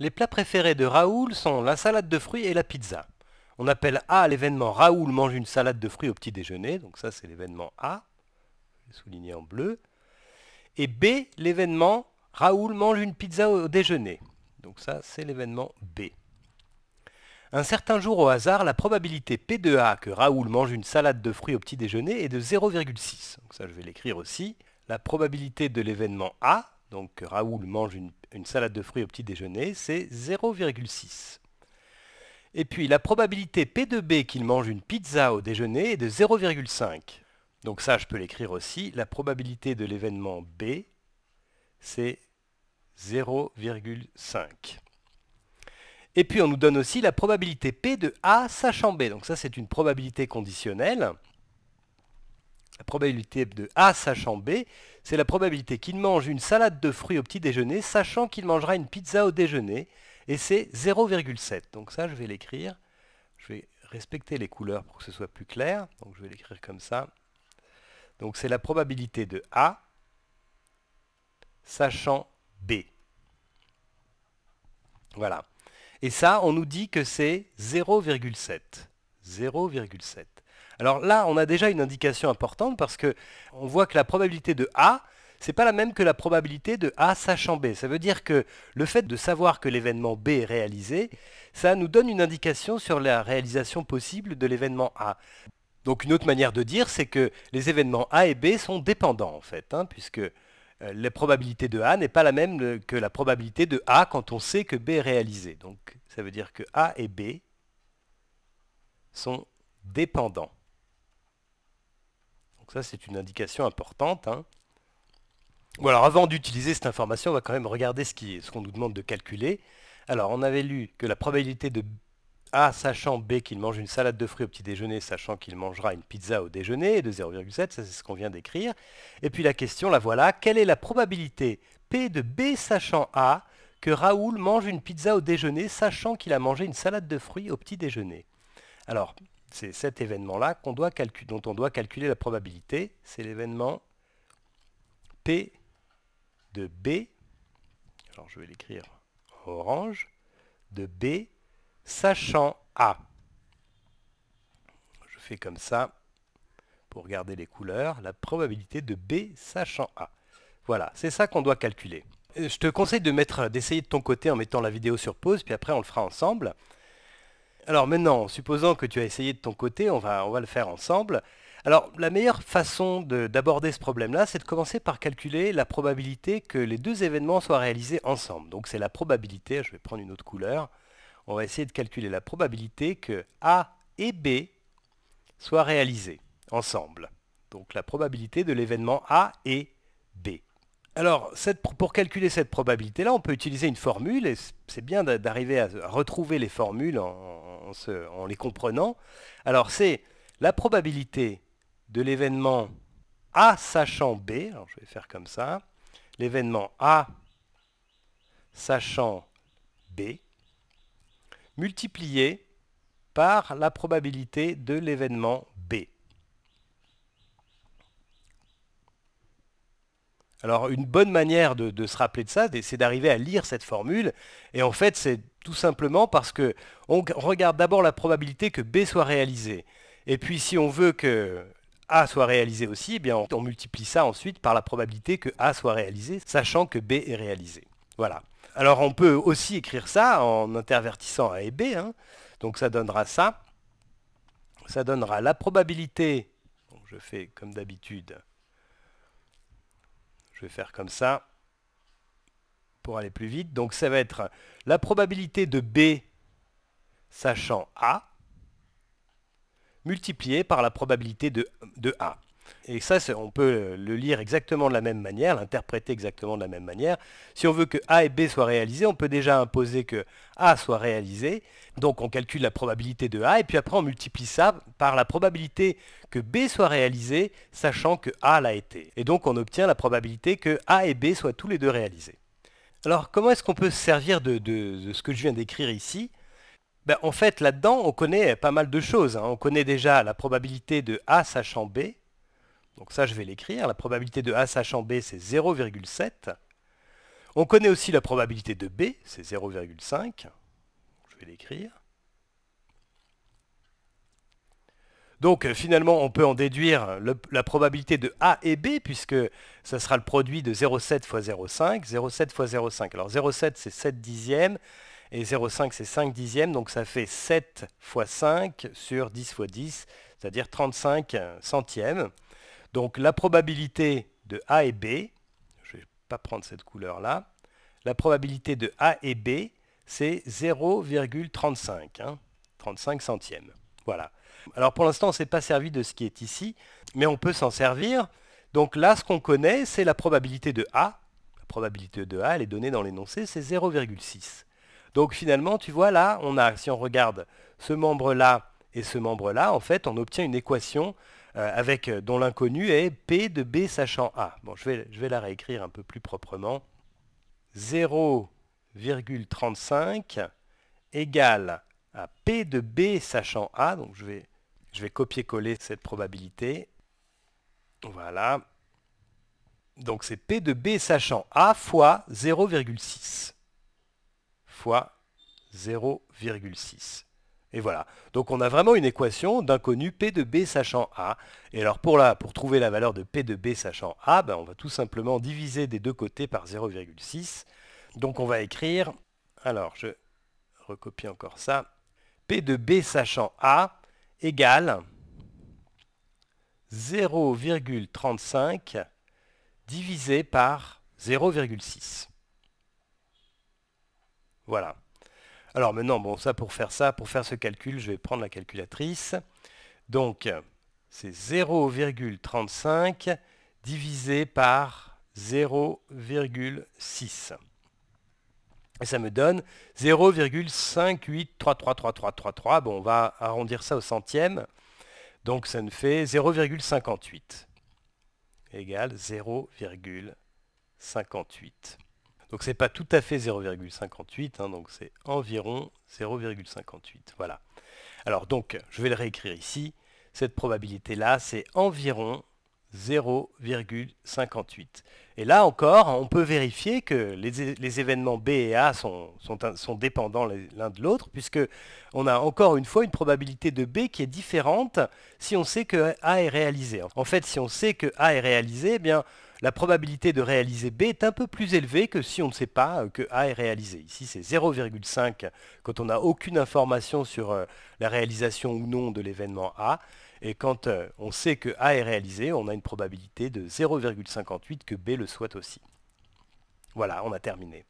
Les plats préférés de Raoul sont la salade de fruits et la pizza. On appelle A l'événement Raoul mange une salade de fruits au petit déjeuner, donc ça c'est l'événement A, souligné en bleu. Et B l'événement Raoul mange une pizza au déjeuner, donc ça c'est l'événement B. Un certain jour au hasard, la probabilité p de a que Raoul mange une salade de fruits au petit déjeuner est de 0,6. Donc ça je vais l'écrire aussi. La probabilité de l'événement A, donc que Raoul mange une une salade de fruits au petit déjeuner, c'est 0,6. Et puis la probabilité P de B qu'il mange une pizza au déjeuner est de 0,5. Donc ça, je peux l'écrire aussi. La probabilité de l'événement B, c'est 0,5. Et puis on nous donne aussi la probabilité P de A sachant B. Donc ça, c'est une probabilité conditionnelle. La probabilité de A sachant B, c'est la probabilité qu'il mange une salade de fruits au petit déjeuner, sachant qu'il mangera une pizza au déjeuner, et c'est 0,7. Donc ça, je vais l'écrire. Je vais respecter les couleurs pour que ce soit plus clair. Donc je vais l'écrire comme ça. Donc c'est la probabilité de A sachant B. Voilà. Et ça, on nous dit que c'est 0,7. 0,7. Alors là, on a déjà une indication importante parce que on voit que la probabilité de A, c'est pas la même que la probabilité de A sachant B. Ça veut dire que le fait de savoir que l'événement B est réalisé, ça nous donne une indication sur la réalisation possible de l'événement A. Donc une autre manière de dire, c'est que les événements A et B sont dépendants en fait, hein, puisque euh, la probabilité de A n'est pas la même euh, que la probabilité de A quand on sait que B est réalisé. Donc ça veut dire que A et B sont dépendants ça, c'est une indication importante. Hein. Bon, alors avant d'utiliser cette information, on va quand même regarder ce qu'on nous demande de calculer. Alors, on avait lu que la probabilité de A sachant B qu'il mange une salade de fruits au petit déjeuner, sachant qu'il mangera une pizza au déjeuner, est de 0,7, ça c'est ce qu'on vient d'écrire. Et puis la question, la voilà, quelle est la probabilité P de B sachant A que Raoul mange une pizza au déjeuner, sachant qu'il a mangé une salade de fruits au petit déjeuner alors, c'est cet événement-là dont on doit calculer la probabilité. C'est l'événement P de B, alors je vais l'écrire orange, de B, sachant A. Je fais comme ça pour garder les couleurs, la probabilité de B sachant A. Voilà, c'est ça qu'on doit calculer. Euh, je te conseille de d'essayer de ton côté en mettant la vidéo sur pause, puis après on le fera ensemble. Alors maintenant, supposant que tu as essayé de ton côté, on va, on va le faire ensemble. Alors la meilleure façon d'aborder ce problème-là, c'est de commencer par calculer la probabilité que les deux événements soient réalisés ensemble. Donc c'est la probabilité, je vais prendre une autre couleur, on va essayer de calculer la probabilité que A et B soient réalisés ensemble. Donc la probabilité de l'événement A et B. Alors, pour calculer cette probabilité-là, on peut utiliser une formule, et c'est bien d'arriver à retrouver les formules en, en, les comprenant. Alors c'est la probabilité de l'événement A sachant B, alors je vais faire comme ça, l'événement A sachant B, multiplié par la probabilité de l'événement B. Alors une bonne manière de, de se rappeler de ça, c'est d'arriver à lire cette formule, et en fait c'est tout simplement parce que on regarde d'abord la probabilité que B soit réalisé. Et puis si on veut que A soit réalisé aussi, eh bien on, multiplie ça ensuite par la probabilité que A soit réalisé, sachant que B est réalisé. Voilà. Alors on peut aussi écrire ça en intervertissant A et B. Hein. Donc ça donnera ça. Ça donnera la probabilité, je fais comme d'habitude, je vais faire comme ça, pour aller plus vite. Donc ça va être la probabilité de B sachant A multipliée par la probabilité de, de A. Et ça, on peut le lire exactement de la même manière, l'interpréter exactement de la même manière. Si on veut que A et B soient réalisés, on peut déjà imposer que A soit réalisé. Donc on calcule la probabilité de A, et puis après on multiplie ça par la probabilité que B soit réalisé, sachant que A l'a été. Et donc on obtient la probabilité que A et B soient tous les deux réalisés. Alors, comment est-ce qu'on peut se servir de, ce que je viens d'écrire ici ben, En fait, là-dedans, on connaît pas mal de choses. Hein. On connaît déjà la probabilité de A sachant B. Donc ça, je vais l'écrire. La probabilité de A sachant B, c'est 0,7. On connaît aussi la probabilité de B, c'est 0,5. Je vais l'écrire. Donc euh, finalement, on peut en déduire la probabilité de A et B, puisque ça sera le produit de 0,7 fois 0,5, 0,7 fois 0,5. Alors 0,7 c'est 7 dixièmes, et 0,5 c'est 5 dixièmes, donc ça fait 7 fois 5 sur 10 fois 10, c'est-à-dire 35 centièmes. Donc la probabilité de A et B, je ne vais pas prendre cette couleur-là, la probabilité de A et B, c'est 0,35, 35 hein, centièmes. Voilà. Alors pour l'instant, on ne s'est pas servi de ce qui est ici, mais on peut s'en servir. Donc là, ce qu'on connaît, c'est la probabilité de A. La probabilité de A, elle est donnée dans l'énoncé, c'est 0,6. Donc finalement, tu vois là, on a, si on regarde ce membre-là et ce membre-là, en fait, on obtient une équation euh, avec, euh, dont l'inconnu est P de B sachant A. Bon, je vais, je vais la réécrire un peu plus proprement. 0,35 égale à P de B sachant A, donc je vais, copier-coller cette probabilité. Voilà. Donc c'est P de B sachant A fois 0,6. Fois 0,6. Et voilà. Donc on a vraiment une équation d'inconnu P de B sachant A. Et alors pour, la, pour trouver la valeur de P de B sachant A, ben, on va tout simplement diviser des deux côtés par 0,6. Donc on va écrire, alors je recopie encore ça, P de B sachant A égale 0,35 divisé par 0,6. Voilà. Alors maintenant, bon, ça pour faire ça, pour faire ce calcul, je vais prendre la calculatrice. Donc, c'est 0,35 divisé par 0,6. Et ça me donne 0,58333333. Bon, on va arrondir ça au centième. Donc ça ne fait 0,58 égal 0,58. Donc c'est pas tout à fait 0,58, hein, donc c'est environ 0,58. Voilà. Alors donc, je vais le réécrire ici. Cette probabilité-là, c'est environ 0,58. Et là encore, on peut vérifier que les, événements B et A sont, sont, dépendants l'un de l'autre, puisque on a encore une fois une probabilité de B qui est différente si on sait que A est réalisé. En fait, si on sait que A est réalisé, eh bien, la probabilité de réaliser B est un peu plus élevée que si on ne sait pas euh, que A est réalisé. Ici, c'est 0,5 quand on n'a aucune information sur euh, la réalisation ou non de l'événement A. Et quand euh, on sait que A est réalisé, on a une probabilité de 0,58 que B le soit aussi. Voilà, on a terminé.